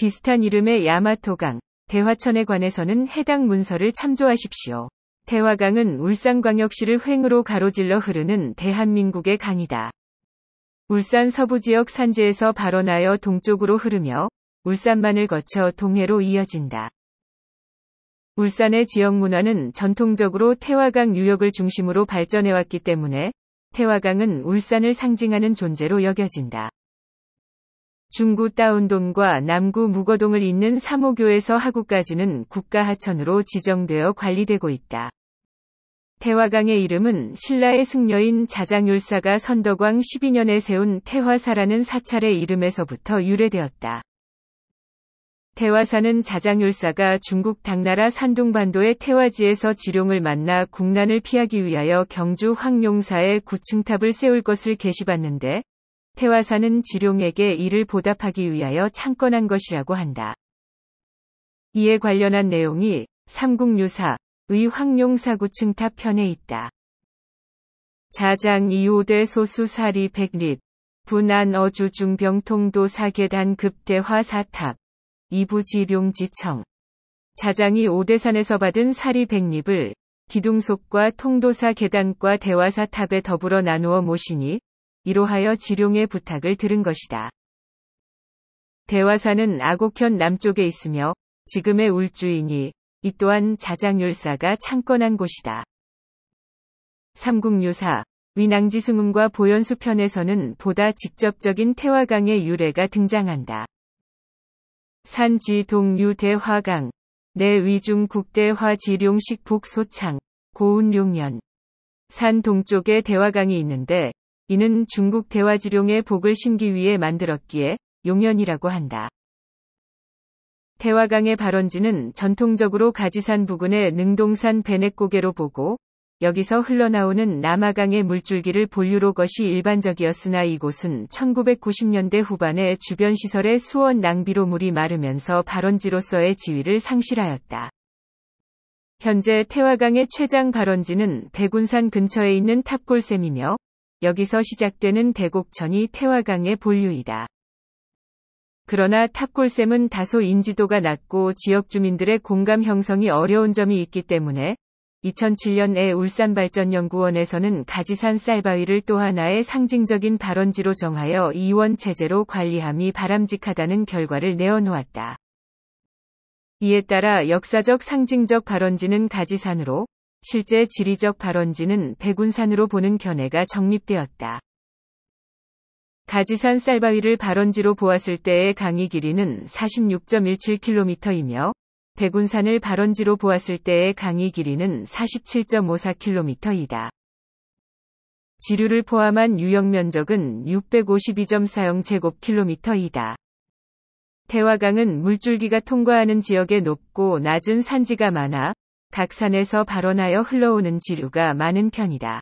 비슷한 이름의 야마토강, 대화천에 관해서는 해당 문서를 참조하십시오. 대화강은 울산광역시를 횡으로 가로질러 흐르는 대한민국의 강이다. 울산 서부 지역 산지에서 발원하여 동쪽으로 흐르며 울산만을 거쳐 동해로 이어진다. 울산의 지역 문화는 전통적으로 태화강 유역을 중심으로 발전해왔기 때문에 태화강은 울산을 상징하는 존재로 여겨진다. 중구 따운동과 남구 무거동을 잇는 3호교에서 하구까지는 국가하천으로 지정되어 관리되고 있다. 태화강의 이름은 신라의 승려인 자장율사가 선덕왕 12년에 세운 태화사라는 사찰의 이름에서부터 유래되었다. 태화사는 자장율사가 중국 당나라 산둥반도의 태화지에서 지룡을 만나 국난을 피하기 위하여 경주 황룡사에 구층탑을 세울 것을 계시받는데 태화사는 지룡에게 이를 보답하기 위하여 창건한 것이라고 한다. 이에 관련한 내용이 삼국유사의 황룡사구층탑 편에 있다. 자장 이오대 소수사리 백립, 분안 어주중병통도 사계단 급대화 사탑, 이부지룡지청. 자장이 오대산에서 받은 사리 백립을 기둥속과 통도사 계단과 대화사 탑에 더불어 나누어 모시니 이로하여 지룡의 부탁을 들은 것이다. 대화사는 아곡현 남쪽에 있으며 지금의 울주이니 이 또한 자장율사가 창건한 곳이다. 삼국유사, 위낭지승음과 보현수 편에서는 보다 직접적인 태화강의 유래가 등장한다. 산지 동유대화강, 내위중 국대화지룡식 북소창, 고운룡년. 산 동쪽에 대화강이 있는데 이는 중국 대화지룡의 복을 심기 위해 만들었기에 용연이라고 한다. 대화강의 발원지는 전통적으로 가지산 부근의 능동산 베넷고개로 보고 여기서 흘러나오는 남아강의 물줄기를 본류로 것이 일반적이었으나 이곳은 1990년대 후반에 주변 시설의 수원 낭비로 물이 마르면서 발원지로서의 지위를 상실하였다. 현재 태화강의 최장 발원지는 백운산 근처에 있는 탑골샘이며 여기서 시작되는 대곡천이 태화강의 본류이다. 그러나 탑골샘은 다소 인지도가 낮고 지역 주민들의 공감 형성이 어려운 점이 있기 때문에 2007년에 울산발전연구원에서는 가지산 쌀바위를 또 하나의 상징적인 발원지로 정하여 이원 체제로 관리함이 바람직하다는 결과를 내어놓았다. 이에 따라 역사적 상징적 발원지는 가지산으로 실제 지리적 발원지는 백운산으로 보는 견해가 정립되었다. 가지산 쌀바위를 발원지로 보았을 때의 강이 길이는 46.17km이며 백운산을 발원지로 보았을 때의 강이 길이는 47.54km이다. 지류를 포함한 유역 면적은 652.40 제곱킬로미터이다. 태화강은 물줄기가 통과하는 지역에 높고 낮은 산지가 많아 각 산에서 발원하여 흘러오는 지류가 많은 편이다.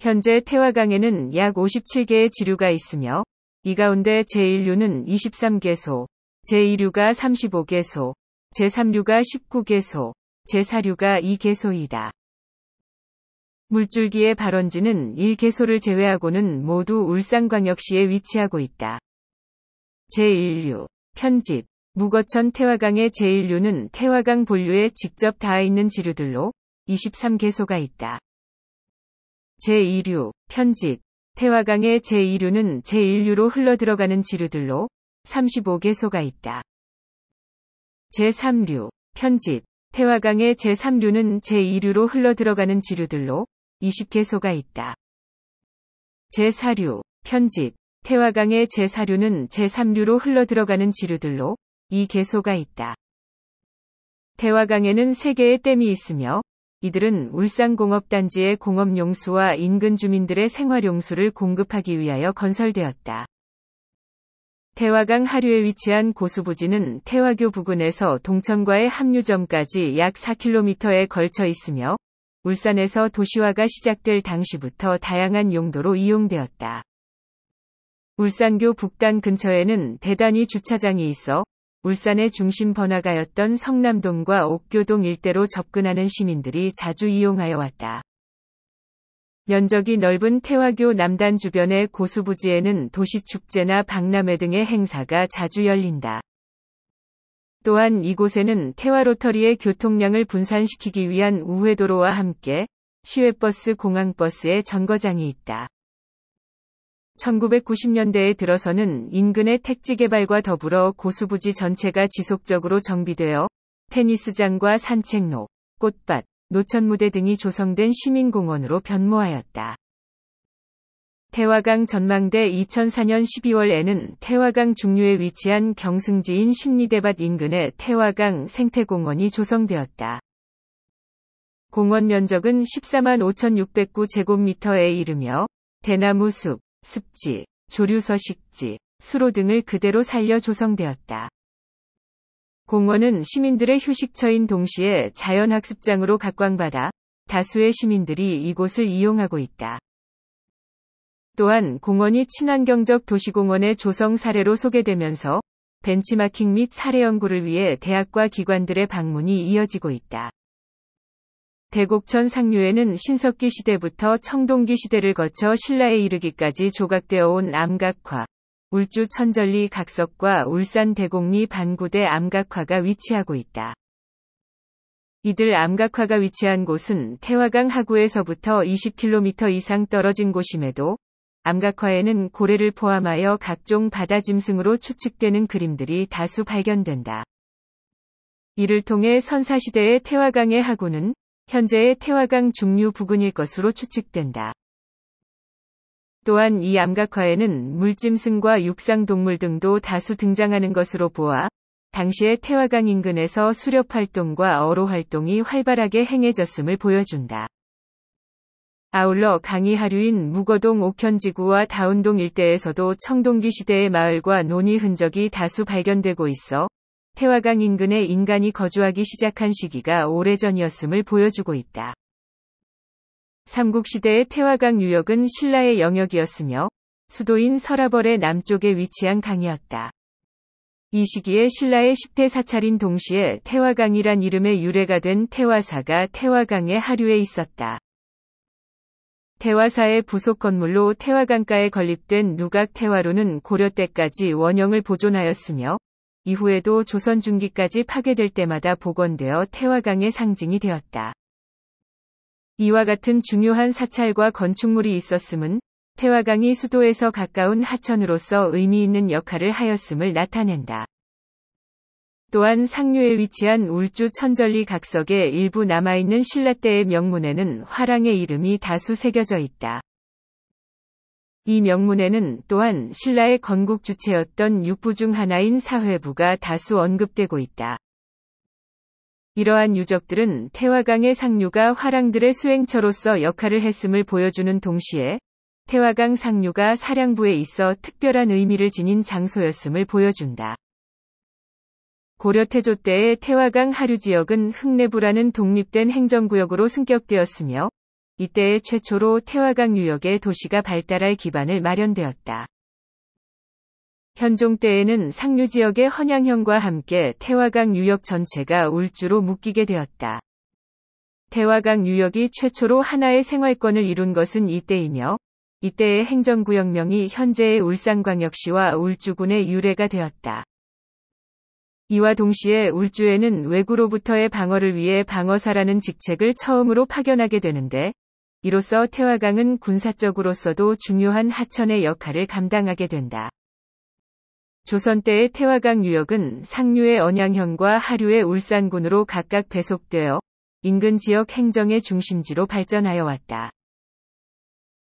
현재 태화강에는 약 57개의 지류가 있으며 이 가운데 제1류는 23개소, 제2류가 35개소, 제3류가 19개소, 제4류가 2개소이다. 물줄기의 발원지는 1개소를 제외하고는 모두 울산광역시에 위치하고 있다. 제1류, 편집, 무거천 태화강의 제1류는 태화강 본류에 직접 닿아 있는 지류들로 23개소가 있다. 제2류, 편집. 태화강의 제2류는 제1류로 흘러들어가는 지류들로 35개소가 있다. 제3류, 편집. 태화강의 제3류는 제2류로 흘러들어가는 지류들로 20개소가 있다. 제4류, 편집. 태화강의 제4류는 제3류로 흘러들어가는 지류들로 이 개소가 있다. 대화강에는 3개의 댐이 있으며 이들은 울산공업단지의 공업용수와 인근 주민들의 생활용수를 공급하기 위하여 건설되었다. 태화강 하류에 위치한 고수부지는 태화교 부근에서 동천과의 합류점까지 약 4km에 걸쳐 있으며 울산에서 도시화가 시작될 당시부터 다양한 용도로 이용되었다. 울산교 북단 근처에는 대단위 주차장이 있어 울산의 중심 번화가였던 성남동과 옥교동 일대로 접근하는 시민들이 자주 이용하여 왔다. 면적이 넓은 태화교 남단 주변의 고수부지에는 도시축제나 박람회 등의 행사가 자주 열린다. 또한 이곳에는 태화로터리의 교통량을 분산시키기 위한 우회도로와 함께 시외버스 공항버스의 정거장이 있다. 1990년대에 들어서는 인근의 택지 개발과 더불어 고수부지 전체가 지속적으로 정비되어 테니스장과 산책로, 꽃밭, 노천무대 등이 조성된 시민공원으로 변모하였다. 태화강 전망대 2004년 12월에는 태화강 중류에 위치한 경승지인 심리대밭 인근의 태화강 생태공원이 조성되었다. 공원 면적은 14만 5,609제곱미터에 이르며 대나무 숲, 습지, 조류서식지, 수로 등을 그대로 살려 조성되었다. 공원은 시민들의 휴식처인 동시에 자연학습장으로 각광받아 다수의 시민들이 이곳을 이용하고 있다. 또한 공원이 친환경적 도시공원의 조성 사례로 소개되면서 벤치마킹 및 사례 연구를 위해 대학과 기관들의 방문이 이어지고 있다. 대곡천 상류에는 신석기 시대부터 청동기 시대를 거쳐 신라에 이르기까지 조각되어 온 암각화, 울주 천절리 각석과 울산 대곡리 반구대 암각화가 위치하고 있다. 이들 암각화가 위치한 곳은 태화강 하구에서부터 20km 이상 떨어진 곳임에도 암각화에는 고래를 포함하여 각종 바다 짐승으로 추측되는 그림들이 다수 발견된다. 이를 통해 선사시대의 태화강의 하구는 현재의 태화강 중류 부근일 것으로 추측된다. 또한 이 암각화에는 물짐승과 육상 동물 등도 다수 등장하는 것으로 보아 당시의 태화강 인근에서 수렵 활동과 어로 활동이 활발하게 행해졌음을 보여준다. 아울러 강이 하류인 무거동 옥현지구와 다운동 일대에서도 청동기 시대의 마을과 논의 흔적이 다수 발견되고 있어 태화강 인근에 인간이 거주하기 시작한 시기가 오래전이었음을 보여주고 있다. 삼국시대의 태화강 유역은 신라의 영역이었으며 수도인 서라벌의 남쪽에 위치한 강이었다. 이 시기에 신라의 10대 사찰인 동시에 태화강이란 이름의 유래가 된 태화사가 태화강의 하류에 있었다. 태화사의 부속 건물로 태화강가에 건립된 누각 태화로는 고려 때까지 원형을 보존하였으며 이후에도 조선 중기까지 파괴될 때마다 복원되어 태화강의 상징이 되었다. 이와 같은 중요한 사찰과 건축물이 있었음은 태화강이 수도에서 가까운 하천으로서 의미 있는 역할을 하였음을 나타낸다. 또한 상류에 위치한 울주 천절리 각석의 일부 남아있는 신라때의 명문에는 화랑의 이름이 다수 새겨져 있다. 이 명문에는 또한 신라의 건국 주체였던 육부 중 하나인 사회부가 다수 언급되고 있다. 이러한 유적들은 태화강의 상류가 화랑들의 수행처로서 역할을 했음을 보여주는 동시에 태화강 상류가 사량부에 있어 특별한 의미를 지닌 장소였음을 보여준다. 고려 태조 때의 태화강 하류 지역은 흑내부라는 독립된 행정구역으로 승격되었으며 이때에 최초로 태화강 유역의 도시가 발달할 기반을 마련되었다. 현종 때에는 상류 지역의 헌양형과 함께 태화강 유역 전체가 울주로 묶이게 되었다. 태화강 유역이 최초로 하나의 생활권을 이룬 것은 이때이며 이때의 행정구역명이 현재의 울산광역시와 울주군의 유래가 되었다. 이와 동시에 울주에는 외구로부터의 방어를 위해 방어사라는 직책을 처음으로 파견하게 되는데 이로써 태화강은 군사적으로서도 중요한 하천의 역할을 감당하게 된다. 조선 때의 태화강 유역은 상류의 언양현과 하류의 울산군으로 각각 배속되어 인근 지역 행정의 중심지로 발전하여 왔다.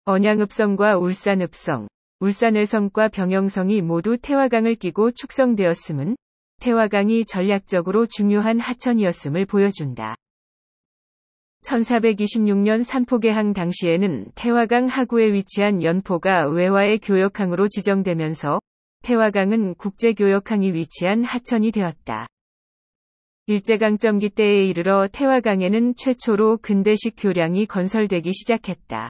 언양읍성과 울산읍성, 울산의성과 병영성이 모두 태화강을 끼고 축성되었음은 태화강이 전략적으로 중요한 하천이었음을 보여준다. 1426년 산포개항 당시에는 태화강 하구에 위치한 연포가 외화의 교역항으로 지정되면서 태화강은 국제교역항이 위치한 하천이 되었다. 일제강점기 때에 이르러 태화강에는 최초로 근대식 교량이 건설되기 시작했다.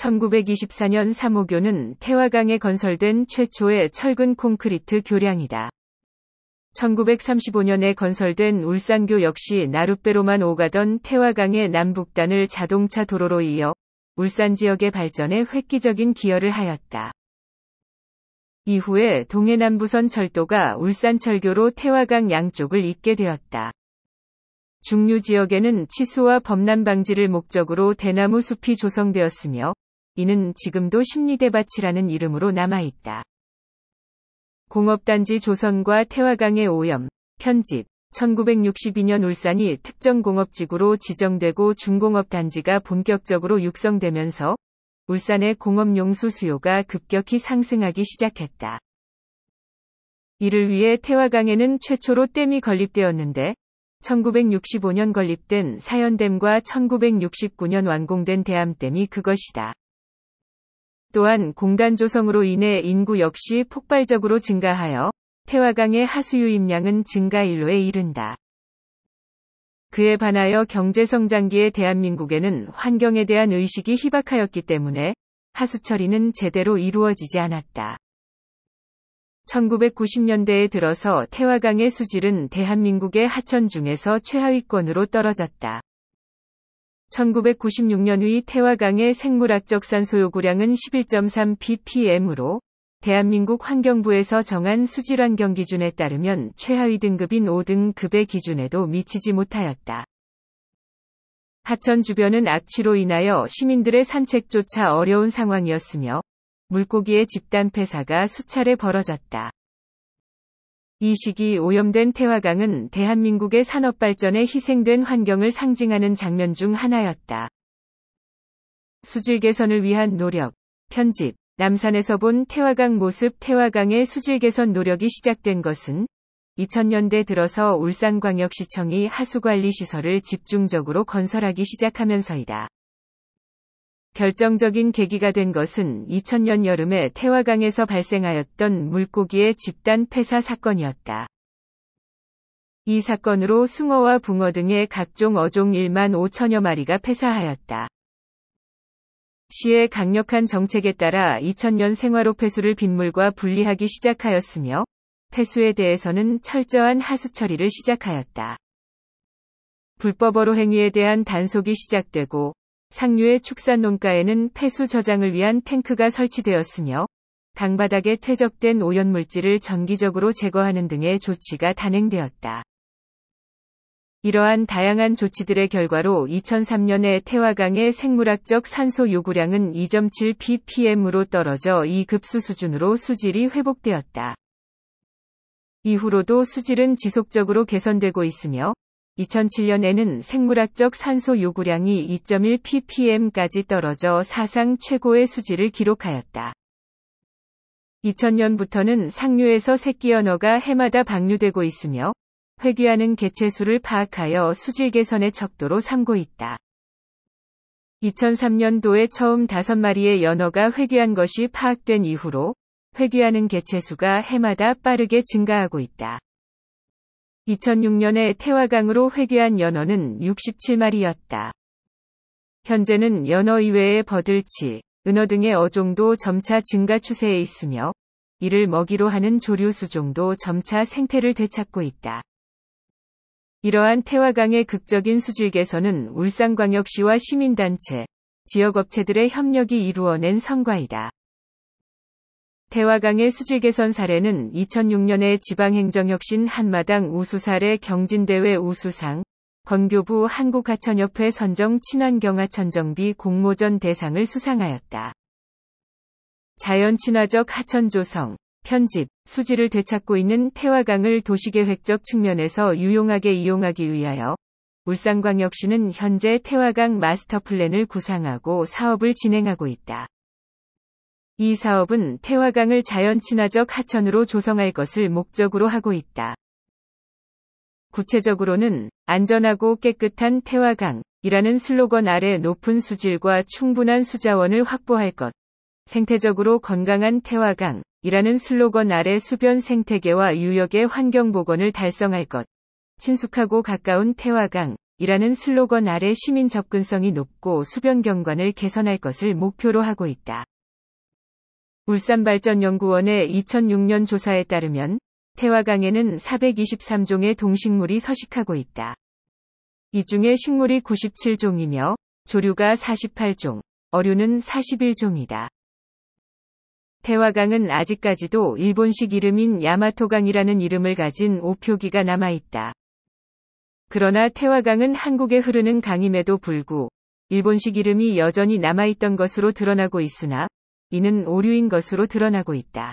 1924년 3호교는 태화강에 건설된 최초의 철근 콘크리트 교량이다. 1935년에 건설된 울산교 역시 나룻배로만 오가던 태화강의 남북단을 자동차 도로로 이어 울산 지역의 발전에 획기적인 기여를 하였다. 이후에 동해남부선 철도가 울산철교로 태화강 양쪽을 잇게 되었다. 중류 지역에는 치수와 범람 방지를 목적으로 대나무 숲이 조성되었으며 이는 지금도 심리대밭이라는 이름으로 남아있다. 공업단지 조선과 태화강의 오염, 편집. 1962년 울산이 특정 공업지구로 지정되고 중공업단지가 본격적으로 육성되면서 울산의 공업용수 수요가 급격히 상승하기 시작했다. 이를 위해 태화강에는 최초로 댐이 건립되었는데 1965년 건립된 사연댐과 1969년 완공된 대암댐이 그것이다. 또한 공단 조성으로 인해 인구 역시 폭발적으로 증가하여 태화강의 하수유 입량은 증가 일로에 이른다. 그에 반하여 경제성장기의 대한민국에는 환경에 대한 의식이 희박하였기 때문에 하수 처리는 제대로 이루어지지 않았다. 1990년대에 들어서 태화강의 수질은 대한민국의 하천 중에서 최하위권으로 떨어졌다. 1996년의 태화강의 생물학적 산소요구량은 11.3ppm으로 대한민국 환경부에서 정한 수질환경 기준에 따르면 최하위 등급인 5등급의 기준에도 미치지 못하였다. 하천 주변은 악취로 인하여 시민들의 산책조차 어려운 상황이었으며 물고기의 집단 폐사가 수차례 벌어졌다. 이 시기 오염된 태화강은 대한민국의 산업 발전에 희생된 환경을 상징하는 장면 중 하나였다. 수질 개선을 위한 노력. 편집. 남산에서 본 태화강 모습 태화강의 수질 개선 노력이 시작된 것은 2000년대 들어서 울산광역시청이 하수관리 시설을 집중적으로 건설하기 시작하면서이다. 결정적인 계기가 된 것은 2000년 여름에 태화강에서 발생하였던 물고기의 집단 폐사 사건이었다. 이 사건으로 숭어와 붕어 등의 각종 어종 1만 5천여 마리가 폐사하였다. 시의 강력한 정책에 따라 2000년 생활호 폐수를 빗물과 분리하기 시작하였으며 폐수에 대해서는 철저한 하수 처리를 시작하였다. 불법어로 행위에 대한 단속이 시작되고 상류의 축산 농가에는 폐수 저장을 위한 탱크가 설치되었으며 강바닥에 퇴적된 오염물질을 정기적으로 제거하는 등의 조치가 단행되었다. 이러한 다양한 조치들의 결과로 2003년에 태화강의 생물학적 산소 요구량은 2.7 ppm으로 떨어져 이 급수 수준으로 수질이 회복되었다. 이후로도 수질은 지속적으로 개선되고 있으며 2007년에는 생물학적 산소 요구량이 2.1ppm까지 떨어져 사상 최고의 수치를 기록하였다. 2000년부터는 상류에서 새끼 연어가 해마다 방류되고 있으며 회귀하는 개체 수를 파악하여 수질 개선의 척도로 삼고 있다. 2003년도에 처음 5마리의 연어가 회귀한 것이 파악된 이후로 회귀하는 개체 수가 해마다 빠르게 증가하고 있다. 2006년에 태화강으로 회귀한 연어는 67마리였다. 현재는 연어 이외에 버들치, 은어 등의 어종도 점차 증가 추세에 있으며 이를 먹이로 하는 조류 수종도 점차 생태를 되찾고 있다. 이러한 태화강의 극적인 수질개선은 울산광역시와 시민단체, 지역업체들의 협력이 이루어낸 성과이다. 태화강의 수질개선 사례는 2006년에 지방행정혁신 한마당 우수 사례 경진대회 우수상, 건교부 한국하천협회 선정 친환경하천정비 공모전 대상을 수상하였다. 자연친화적 하천 조성, 편집, 수지를 되찾고 있는 태화강을 도시계획적 측면에서 유용하게 이용하기 위하여 울산광역시는 현재 태화강 마스터 플랜을 구상하고 사업을 진행하고 있다. 이 사업은 태화강을 자연 친화적 하천으로 조성할 것을 목적으로 하고 있다. 구체적으로는 안전하고 깨끗한 태화강이라는 슬로건 아래 높은 수질과 충분한 수자원을 확보할 것, 생태적으로 건강한 태화강이라는 슬로건 아래 수변 생태계와 유역의 환경 복원을 달성할 것, 친숙하고 가까운 태화강이라는 슬로건 아래 시민 접근성이 높고 수변 경관을 개선할 것을 목표로 하고 있다. 울산발전연구원의 2006년 조사에 따르면 태화강에는 423종의 동식물이 서식하고 있다. 이 중에 식물이 97종이며 조류가 48종, 어류는 41종이다. 태화강은 아직까지도 일본식 이름인 야마토강이라는 이름을 가진 오표기가 남아있다. 그러나 태화강은 한국에 흐르는 강임에도 불구 일본식 이름이 여전히 남아있던 것으로 드러나고 있으나 이는 오류인 것으로 드러나고 있다.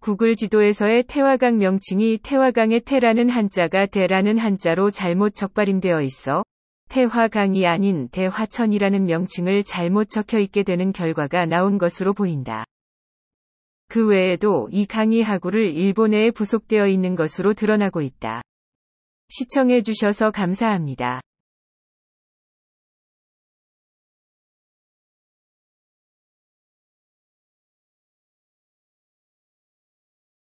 구글 지도에서의 태화강 명칭이 태화강의 태라는 한자가 대라는 한자로 잘못 적발임되어 있어 태화강이 아닌 대화천이라는 명칭을 잘못 적혀 있게 되는 결과가 나온 것으로 보인다. 그 외에도 이 강의 하구를 일본에 부속되어 있는 것으로 드러나고 있다. 시청해주셔서 감사합니다.